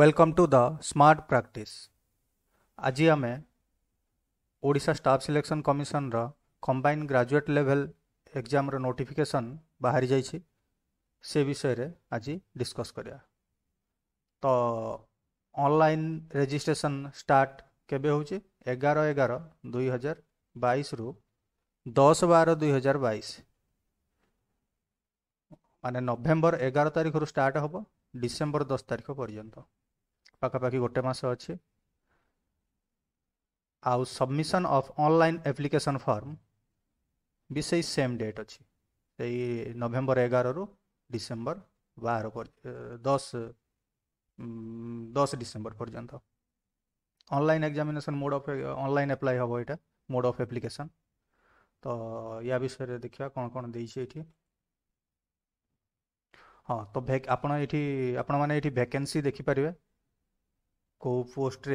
welcome to the smart practice ଆଜି ଆମେ Odisha staff selection କମିଶନର କମ୍ବାଇନ୍ ଗ୍ରାଜୁଏଟ୍ ଲେଭେଲ୍ ଏକ୍ଜାମ୍ର ନୋଟିଫିକେସନ୍ ବାହାରି ଯାଇଛି ସେ ବିଷୟରେ ଆଜି ଡିସ୍କସ୍ କରିବା ତ ଅନଲାଇନ୍ ରେଜିଷ୍ଟ୍ରେସନ୍ ଷ୍ଟାର୍ଟ କେବେ ହେଉଛି ଏଗାର ଏଗାର ଦୁଇହଜାର ବାଇଶରୁ ଦଶ ବାର ଦୁଇହଜାର ବାଇଶ ମାନେ ନଭେମ୍ବର ଏଗାର ତାରିଖରୁ ଷ୍ଟାର୍ଟ ହେବ ଡିସେମ୍ବର ଦଶ ତାରିଖ ପର୍ଯ୍ୟନ୍ତ পাকা বাকি গট মাস আছে আউ submission of online application form বিসাই सेम डेट আছে সেই নভেম্বর 11 র ডিসেম্বর 12 10 10 ডিসেম্বর পর্যন্ত online examination mode of online apply হবো এটা মোড অফ অ্যাপ্লিকেশন তো ইয়া বিষয় রে দেখিবা কোন কোন দেইছে ইটি हां তো ব্যাক आपण ইটি आपण মানে ইটি वैकेंसी দেখি পারিবে कौ पोस्ट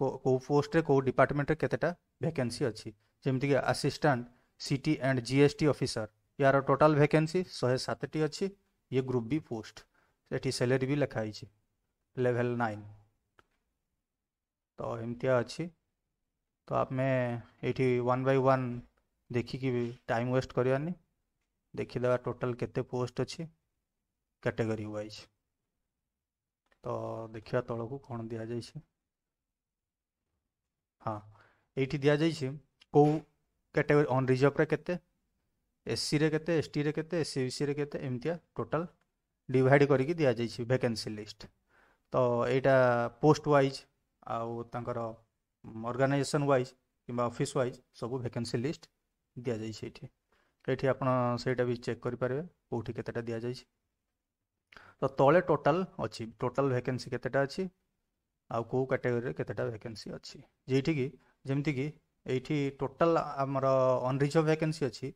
कौ पोस्टर कौ डिपार्टमेंटर केतटा भैकेन्सी अच्छी जमीक आसीस्टाट सीटी and G S T officer यार टोटाल भैकेन्सी शहे सतट ये ग्रुप बी पोस्ट ये सैलरी भी लिखाई लेवल नाइन तो एमती अच्छी तो आम ये वन बै वन देखिकी टाइम वेस्ट कर देखीदा टोटाल के पोस्ट अच्छी कैटेगरी वाइज तो देखिए तल को कौन दि जा हाँ ये दि जा कौ कैटेगरी अनरिजर्व के एस सी रेत टी रेत एस सी सी रेत टोटाल डिड कर दि जा भेके लिस्ट तो यहाँ post wise or organisation wise कि अफिस् व्वज सब भेके लिस्ट दि जाए ये आपटा भी चेक करें कौटी के दि जाए ତ ତଳେ ଟୋଟାଲ ଅଛି ଟୋଟାଲ ଭେକେନ୍ସି କେତେଟା ଅଛି ଆଉ କେଉଁ କାଟେଗୋରୀରେ କେତେଟା ଭ୍ୟାକେନ୍ସି ଅଛି ଯେଉଁଠିକି ଯେମିତିକି ଏଇଠି ଟୋଟାଲ ଆମର ଅନରିଜର୍ଭ ଭେକେନ୍ସି ଅଛି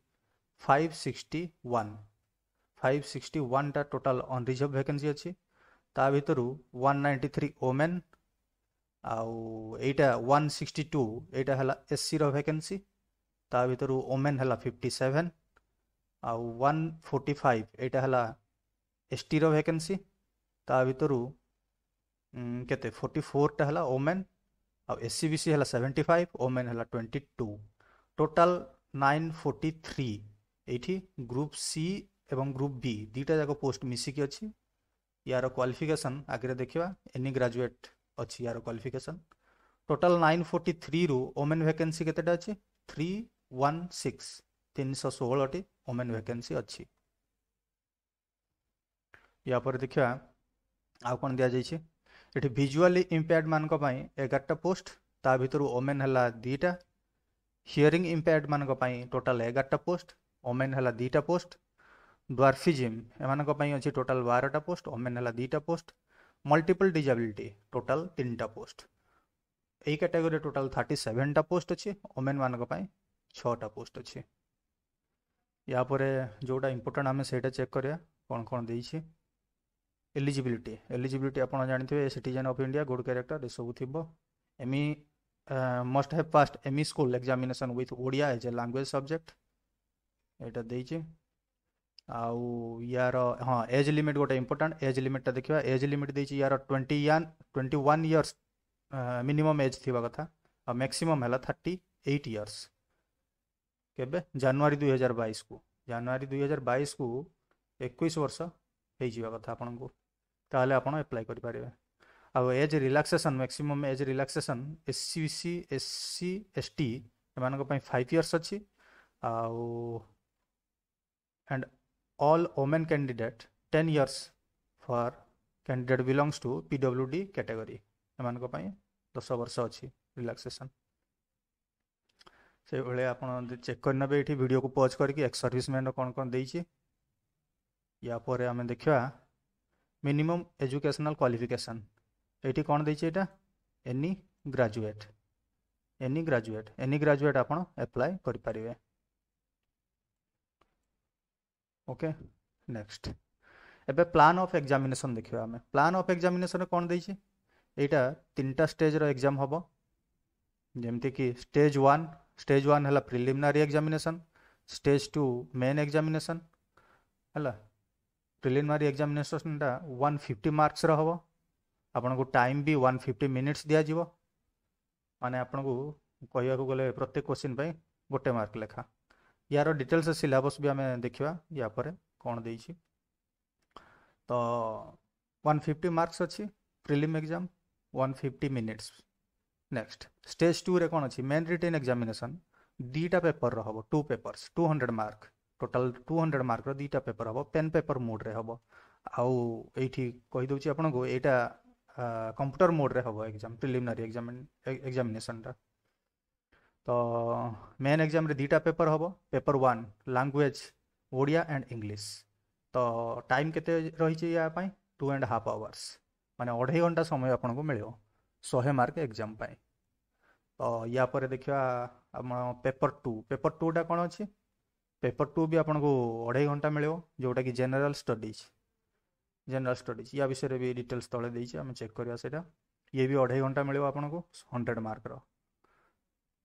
five sixty one five sixty ୱାନ୍ଟା ଟୋଟାଲ ଅନରିଜର୍ଭ ଭେକେନ୍ସି ଅଛି ତା ଭିତରୁ ୱାନ୍ ନାଇଣ୍ଟି ଥ୍ରୀ ଓମେନ୍ ଆଉ ଏଇଟା ୱାନ୍ ସିକ୍ସଟି ଟୁ ଏଇଟା ହେଲା ଏସ୍ସିର ଭେକେନ୍ସି ତା ଭିତରୁ ଓମେନ୍ ହେଲା ଫିଫ୍ଟି ସେଭେନ୍ ଆଉ ୱାନ୍ ଫୋର୍ଟି ଫାଇଭ୍ ଏଇଟା ହେଲା ଏସ୍ଟିର ଭ୍ୟାକେନ୍ସି ତା ଭିତରୁ କେତେ ଫୋର୍ଟି ଫୋର୍ଟା ହେଲା ଓମେନ୍ ଆଉ ଏସ୍ ସି ବି ସି ହେଲା ସେଭେଣ୍ଟି ଫାଇଭ୍ ଓମେନ୍ ହେଲା twenty two total nine forty three ଏଇଠି ଗ୍ରୁପ୍ ସି ଏବଂ ଗ୍ରୁପ୍ ବି ଦୁଇଟା ଯାକ ପୋଷ୍ଟ ମିଶିକି ଅଛି ୟାର କ୍ୱାଲିଫିକେସନ୍ ଆଗରେ ଦେଖିବା ଏନି ଗ୍ରାଜୁଏଟ୍ ଅଛି ୟାର କ୍ୱାଲିଫିକେସନ୍ ଟୋଟାଲ୍ ନାଇନ୍ ଫୋର୍ଟି ଥ୍ରୀରୁ ଓମେନ୍ ଭ୍ୟାକେନ୍ସି କେତେଟା ଅଛି ଥ୍ରୀ ୱାନ୍ ସିକ୍ସ ତିନିଶହ ଷୋହଳଟି ଓମେନ୍ ଭ୍ୟାକେନ୍ସି ଅଛି ୟାପରେ ଦେଖିବା ଆଉ କ'ଣ ଦିଆଯାଇଛି ଏଠି ଭିଜୁଆଲି ଇମ୍ପ୍ୟାର୍ଡମାନଙ୍କ ପାଇଁ ଏଗାରଟା ପୋଷ୍ଟ ତା ଭିତରୁ ଓମେନ୍ ହେଲା ଦୁଇଟା ହିୟରିଂ ଇମ୍ପ୍ୟାର୍ଡମାନଙ୍କ ପାଇଁ ଟୋଟାଲ୍ ଏଗାରଟା ପୋଷ୍ଟ ଓମେନ୍ ହେଲା ଦୁଇଟା ପୋଷ୍ଟ ଡ୍ୱାର୍ଫିଜିମ୍ ଏମାନଙ୍କ ପାଇଁ ଅଛି ଟୋଟାଲ୍ ବାରଟା ପୋଷ୍ଟ ଓମେନ୍ ହେଲା ଦୁଇଟା ପୋଷ୍ଟ ମଲ୍ଟିପଲ୍ ଡିଜାବିଲିଟି ଟୋଟାଲ୍ ତିନିଟା ପୋଷ୍ଟ এই ক্যাটাগরি ଟୋଟାଲ୍ ଥାର୍ଟି সেভেনটা ପୋଷ୍ଟ ଅଛି ওমেন মানক পাই ছটা পোস্ট অছি ইয়াপরে যেটা ইম্পর্টাট আমি সেইটা চেক করিয়া କଣ কোন দিয়েছি एलिजिबिलिटी एलिजिबिलिटी आप जानते citizen of India good character सब थी एम must have pass M E school examination with Odia as a language subject यहाँ दे आउ यार हाँ एज लिमिट गोटे इंपोर्टाट एज लिमिटा देखा एज लिमिट देती यार ट्वेंटी या twenty one years minimum age थ कथा और मैक्सीम है थर्टी एट इयर्स के जानुरी दुई हजार बैस को जानुरी दुई हजार बैस को एक वर्ष होता कथा आपन को ताहले आपण अप्लाई करि परबे आ age relaxation maximum age relaxation SCBC SC ST एमान को पई 5 इयर्स अछि आ and all women candidate 10 years for candidate belongs to PWD category एमान को पई 10 वर्ष अछि रिलैक्सेशन से भले आपण चेक करना बे इठी वीडियो को पॉज करके एक सर्विसमैन को कोन कोन देछि या परे हमें देखवा मिनिमम एजुकेशनल क्वालिफिकेशन ଏଇଠି କ'ଣ ଦେଇଛି ଏଇଟା any graduate any graduate any graduate ଆପଣ ଆପ୍ଲାଏ କରିପାରିବେ ଓକେ ନେକ୍ସଟ ଏବେ ପ୍ଲାନ୍ ଅଫ୍ ଏକ୍ଜାମିନେସନ୍ ଦେଖିବା ଆମେ ପ୍ଲାନ୍ ଅଫ୍ ଏକ୍ଜାମିନେସନ୍ରେ କ'ଣ ଦେଇଛି ଏଇଟା ତିନିଟା ଷ୍ଟେଜ୍ର ଏକ୍ଜାମ୍ ହେବ ଯେମିତିକି ଷ୍ଟେଜ୍ ୱାନ୍ ଷ୍ଟେଜ୍ ୱାନ୍ ହେଲା preliminary examination stage two main examination ହେଲା प्रिलिमरी एक्जामेसनटा वन फिफ्टी मार्क्स रो आपको टाइम भी वन फिफ्टी मिनिट्स दिज्व मैंने आपको कह गए प्रत्येक क्वेश्चन पर गोटे मार्क लेखा यार डिटेल्स सिलबस भी आम देखा या कौन दे तो वन फिफ्टी मार्क्स अच्छी prelim exam one fifty minutes next stage two रे कौन अच्छी मेन रिटेन एक्जामेसन दुटा पेपर रो two papers two hundred mark total two hundred mark दुटा पेपर हे पेन पेपर मोड्रे हे आई कहीदे आपन को यहाँ कंप्यूटर मोड्रे हे एक्जाम प्रिलिमिनारी एक्जाम एक्जामेसन तो मेन एक्जाम दुटा पेपर हे paper one language Odia and English तो टाइम के टू एंड हाफ आवर्स मानने अढ़ई घंटा समय आपको मिले शहे मार्क एग्जाम तो या देखा पेपर टू पेपर टूटा कौन अच्छी पेपर टू भी आपको अढ़ाई घंटा मिले जोटा कि जेनेल स्टडीज जेनेल स्टडीज या विषय भी डिटेल्स तले देखें चेक करवा से ये भी अढ़ाई घंटा मिले आपको हंड्रेड मार्क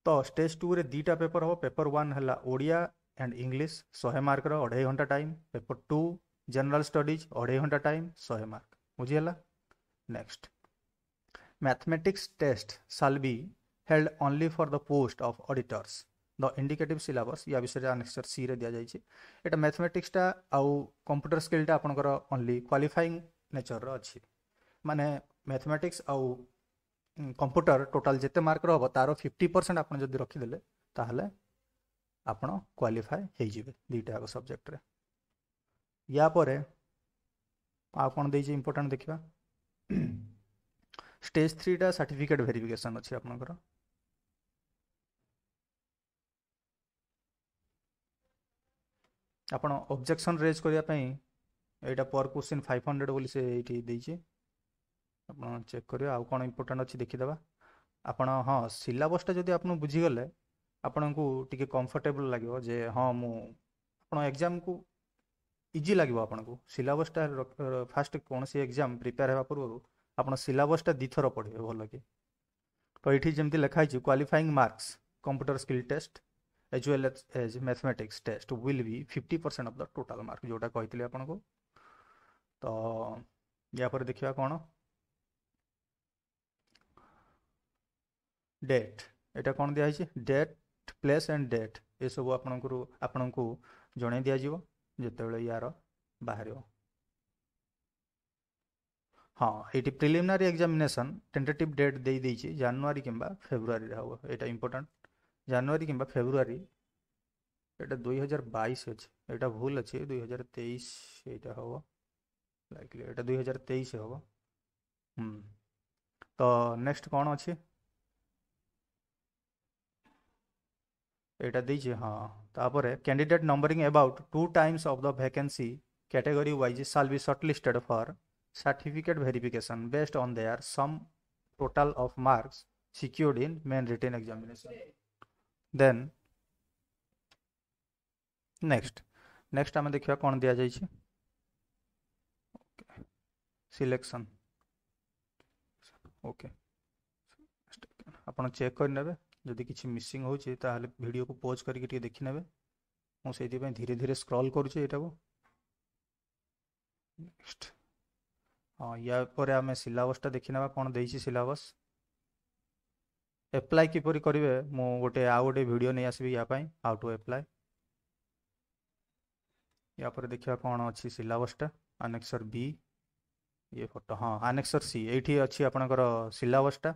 तो स्टेज टू रे दुटा पेपर हम पेपर वन है ओडिया एंड इंग्लीश शहे मार्क अढ़ाई घंटा time paper two general studies अढ़ाई घंटा टाइम शहे मार्क बुझीगला next mathematics test shall be held only for the post of auditors the indicative syllabus ୟା ବିଷୟରେ ଆନେକ୍ସର୍ ସିରେ ଦିଆଯାଇଛି ଏଇଟା ମ୍ୟାଥମେଟିକ୍ସଟା ଆଉ କମ୍ପ୍ୟୁଟର ସ୍କିଲ୍ଟା ଆପଣଙ୍କର ଓନ୍ଲି କ୍ୱାଲିଫାଇଂ ନେଚର୍ର ଅଛି ମାନେ ମ୍ୟାଥମେଟିକ୍ସ ଆଉ କମ୍ପ୍ୟୁଟର ଟୋଟାଲ୍ ଯେତେ ମାର୍କର ହେବ ତା'ର ଫିଫ୍ଟି ପରସେଣ୍ଟ ଆପଣ ଯଦି ରଖିଦେଲେ ତାହେଲେ ଆପଣ କ୍ୱାଲିଫାଏ ହେଇଯିବେ ଦୁଇଟା ଯାକ ସବଜେକ୍ଟରେ ୟା ପରେ ଆଉ କ'ଣ ଦେଇଛି ଇମ୍ପୋର୍ଟାଣ୍ଟ ଦେଖିବା ଷ୍ଟେଜ୍ ଥ୍ରୀଟା ସାର୍ଟିଫିକେଟ୍ ଭେରିଫିକେସନ୍ ଅଛି ଆପଣଙ୍କର ଆପଣ ଅବଜେକ୍ସନ୍ ରେଜ୍ କରିବା ପାଇଁ ଏଇଟା ପର୍ କୋଶ୍ଚିନ୍ ଫାଇଭ୍ ହଣ୍ଡ୍ରେଡ଼ ବୋଲି ସେ ଏଇଠି ଦେଇଛି ଆପଣ ଚେକ୍ କରିବେ ଆଉ କ'ଣ ଇମ୍ପୋର୍ଟାଣ୍ଟ ଅଛି ଦେଖିଦେବା ଆପଣ ହଁ ସିଲାବସ୍ଟା ଯଦି ଆପଣ ବୁଝିଗଲେ ଆପଣଙ୍କୁ ଟିକେ କମ୍ଫର୍ଟେବଲ୍ ଲାଗିବ ଯେ ହଁ ମୁଁ ଆପଣ ଏକ୍ଜାମ୍କୁ ଇଜି ଲାଗିବ ଆପଣଙ୍କୁ ସିଲାବସ୍ଟା ଫାଷ୍ଟ କୌଣସି ଏକ୍ଜାମ୍ ପ୍ରିପେୟାର୍ ହେବା ପୂର୍ବରୁ ଆପଣ ସିଲାବସ୍ଟା ଦୁଇଥର ପଢ଼ିବେ ଭଲକି ତ ଏଇଠି ଯେମିତି ଲେଖା ହେଇଛି qualifying marks computer skill test as as as mathematics test will be fifty percent of the total mark जोटा कहते आपको तो यापर देखा कौन डेट एटा कौन दिखाई डेट प्लेस एंड डेट ये सब आपण को जन दिज्व जिते यार बाहर हाँ ये प्रिलिमिनारी एक्जामेसन टेन्टेटिव डेट दे जानुरी कि फेब्रुआरी हे ये इम्पोर्टाट जानुरी कि फेब्रुआर ये दुई हजार बैस अच्छे यहाँ भूल अच्छे दुई हजार तेईस यहाँ हम लाइकली दुई हजार तेईस हम तो नेक्स्ट कौन अच्छे यहाँ देचे हाँ तापर candidate numbering about two times of the vacancy category wise shall be short listed for certificate verification based on their sum total of marks secured in main written examination then next next आम देखा कौन दि जाए selection okay आप check करे करदी किसी missing ताहले video को पोज करके देखने मुझे धीरे धीरे स्क्रल कर हाँ यापर आम सिलेबसटा देखने कौन दे सिलेबस एप्लाय किपर करेंगे मुझे आउ गोटे भिड नहीं आसवि यहाँ हाउ टू एप्लाय यापर देखा कौन अच्छी सिलेबसटा आनेक्सर बी ये फटो हाँ आनेक्सर सी ये अच्छी आपणकर सिलेबसटा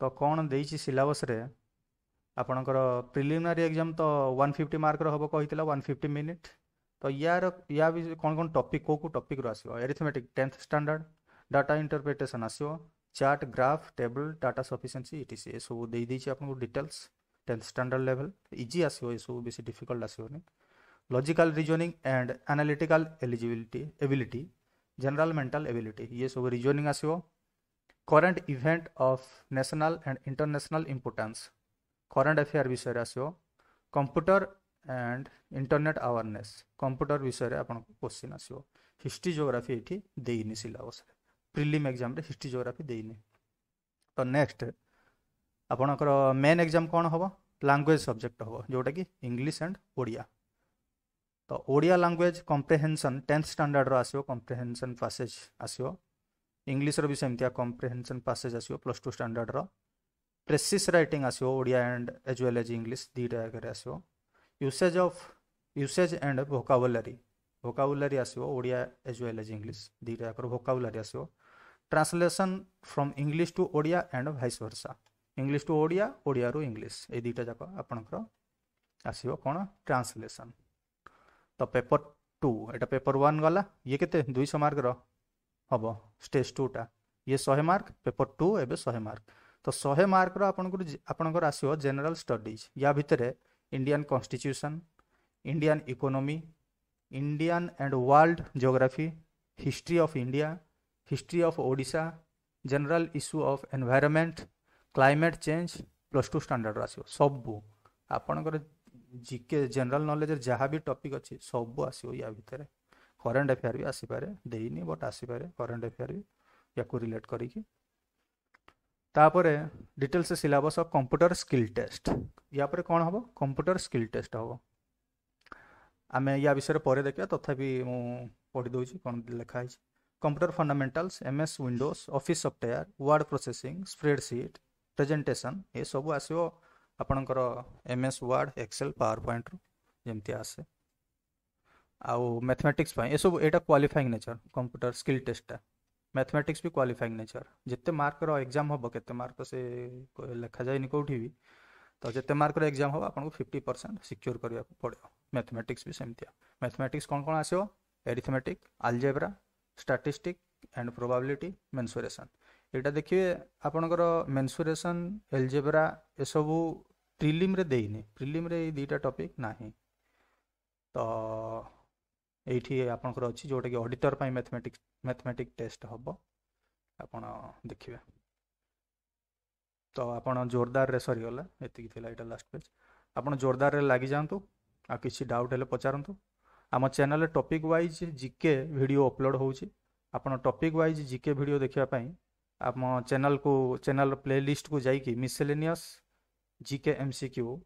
तो कौन दे सिलबस आपणकर प्रिलिमिनारी एग्जाम तो वन फिफ्टी मार्क हम कही वन फिफ्टी मिनिट तो यार या कौन कौन टपिक कौ कौ टपिक्रु आस arithmetic tenth standard data interpretation आसो chart graph table data sufficiency इटी ये आपको details tenth standard level easy आसो ये सब बेस डिफिकल्ट आसोनी logical reasoning and analytical eligibility ability general mental ability ये सब रिजनिंग आसो current event of national and international importance current affair विषय आसो computer and internet awareness computer विषय आप क्वेश्चन आसो हिस्ट्री जोग्राफी ये syllabus prelim exam history geography देने तो नेक्स्ट आपणकर मेन एग्जाम कौन हम लांगुएज सब्जेक्ट हम जोटा कि इंग्लीश एंड ओडिया तो ओडिया लांगुएज कंप्रेहेनसन टेन्थ स्टाणार्डर रस कंप्रेहेनसन पासेज आसो इंग्लीश भी सेमती कंप्रेहेनसन पासेज आसो प्लस टू स्टाणार्डर प्रेसीस रईट आसो Odia and as well as English दुटा जगह आसो usage of usage and vocabulary vocabulary आसो Odia as well as English दुटा जगह भोकाबुलारी आसो translation from English to Odia and vice versa English to Odia Odia English ये दुईटा जाक आपणकर आसो कौन ट्रांसलेसन तो पेपर टू एटा पेपर वन गला ये के दुश मार्क हम स्टेज टूटा ये शहे मार्क पेपर टू एवं शहे मार्क तो शहे मार्क आपंकर आसो जेनेल स्टडीज या भितर Indian constitution Indian economy Indian and world geography history of India history of Odisha, general issue of environment, climate change, plus two standard ଆସିବ ସବୁ ଆପଣଙ୍କର ଜିକେ ଜେନେରାଲ ନଲେଜର ଯାହା ବି ଟପିକ୍ ଅଛି ସବୁ ଆସିବ ୟା ଭିତରେ କରେଣ୍ଟ ଆଫେୟାର ବି ଆସିପାରେ ଦେଇନି ବଟ୍ ଆସିପାରେ କରେଣ୍ଟ ଆଫେୟାର ବି ୟାକୁ ରିଲେଟ୍ କରିକି ତାପରେ details syllabus of computer skill test ୟା ପରେ କ'ଣ ହେବ କମ୍ପ୍ୟୁଟର ସ୍କିଲ୍ ଟେଷ୍ଟ ହେବ ଆମେ ୟା ବିଷୟରେ ପରେ ଦେଖିବା ତଥାପି ମୁଁ ପଢ଼ିଦେଉଛି କ'ଣ ଲେଖା ହେଇଛି computer fundamentals M S Windows Office software word processing spreadsheet presentation ये सब आस आपणकर M S Word Excel PowerPoint जमती आसे आउ मैथमेटिक्स यू एटा क्वाफाइंग नेचर कंप्यूटर स्किल टेस्टा मैथमेटिक्स भी क्वाफाइंग नेचर जिते मार्क एक्जाम हम के मार्क से लिखा जाए कौटी भी तो जिते मार्क एक्जाम हम आपको फिफ्टी परसेंट सिक्योर करने को पड़ो मैथमेटिक्स भी सेमती मैथमेटिक्स कौन कौन आसो arithmetic algebra statistic and probability mensuration यहाँ देखिए आपणकर मेन्सुरेसन ये सब प्रिलिम्रे प्रिलिम्रे दुटा टपिक ना तो ये आपंकर अच्छी जोटा कि अडिटर पर मैथमेटिक्स मैथमेटिक टेस्ट हम आप देखिए तो आप जोरदार रे ये लास्ट पेज आप जोरदार लग जा डाउट हेल्ले पचारत आम चेल टपिक वाइज जिके भिड अपलोड होपिक टपिक वाइज जिके भिड देखापी आम चैनल को चैनल लिस्ट को जाकि मिसेलेनियस जिके एम सिक्यू